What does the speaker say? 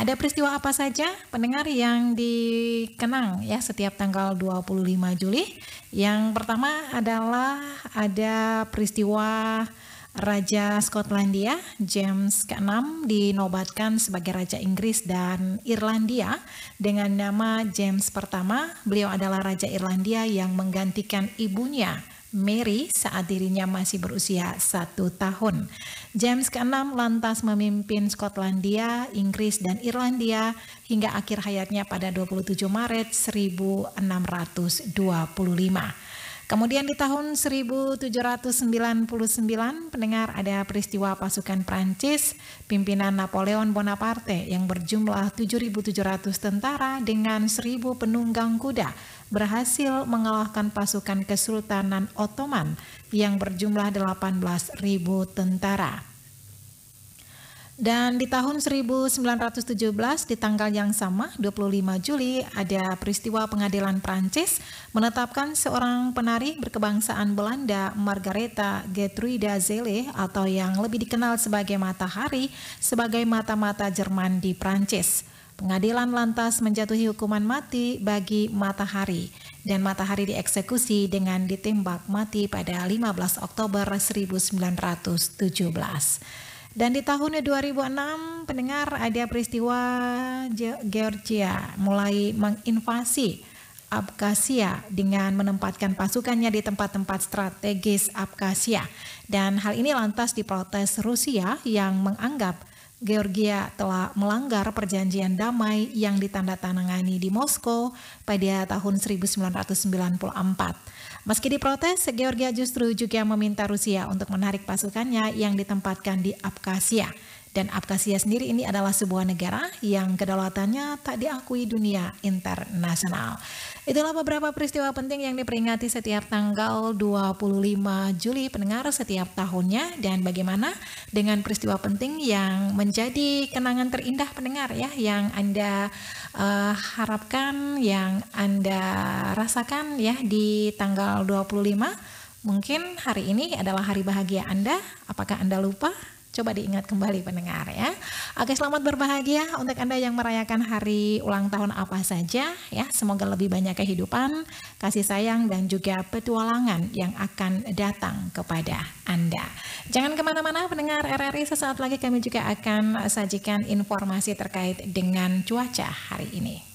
ada peristiwa apa saja pendengar yang dikenang ya setiap tanggal 25 Juli? Yang pertama adalah ada peristiwa Raja Skotlandia James ke-6 dinobatkan sebagai Raja Inggris dan Irlandia dengan nama James pertama. Beliau adalah Raja Irlandia yang menggantikan ibunya Mary saat dirinya masih berusia satu tahun. James ke-6 lantas memimpin Skotlandia, Inggris, dan Irlandia hingga akhir hayatnya pada 27 Maret 1625. Kemudian di tahun 1799, pendengar ada peristiwa pasukan Prancis pimpinan Napoleon Bonaparte yang berjumlah 7.700 tentara dengan 1.000 penunggang kuda berhasil mengalahkan pasukan Kesultanan Ottoman yang berjumlah 18.000 tentara. Dan di tahun 1917 di tanggal yang sama 25 Juli ada peristiwa pengadilan Prancis menetapkan seorang penari berkebangsaan Belanda Margareta Gertruida Zele atau yang lebih dikenal sebagai Matahari sebagai mata-mata Jerman di Prancis. Pengadilan lantas menjatuhi hukuman mati bagi Matahari dan Matahari dieksekusi dengan ditembak mati pada 15 Oktober 1917. Dan di tahun 2006 pendengar ada peristiwa Georgia mulai menginvasi Abkhazia dengan menempatkan pasukannya di tempat-tempat strategis Abkhazia. Dan hal ini lantas diprotes Rusia yang menganggap Georgia telah melanggar perjanjian damai yang ditandatangani di Moskow pada tahun 1994. Meski diprotes, Georgia justru juga meminta Rusia untuk menarik pasukannya yang ditempatkan di Abkhazia. Dan Abkhazia sendiri ini adalah sebuah negara yang kedaulatannya tak diakui dunia internasional. Itulah beberapa peristiwa penting yang diperingati setiap tanggal 25 Juli pendengar setiap tahunnya dan bagaimana dengan peristiwa penting yang menjadi kenangan terindah pendengar ya yang Anda uh, harapkan yang Anda rasakan ya di tanggal 25 Mungkin hari ini adalah hari bahagia Anda. Apakah Anda lupa Coba diingat kembali pendengar ya. Oke, selamat berbahagia untuk Anda yang merayakan hari ulang tahun apa saja ya. Semoga lebih banyak kehidupan, kasih sayang dan juga petualangan yang akan datang kepada Anda. Jangan kemana-mana pendengar RRI, sesaat lagi kami juga akan sajikan informasi terkait dengan cuaca hari ini.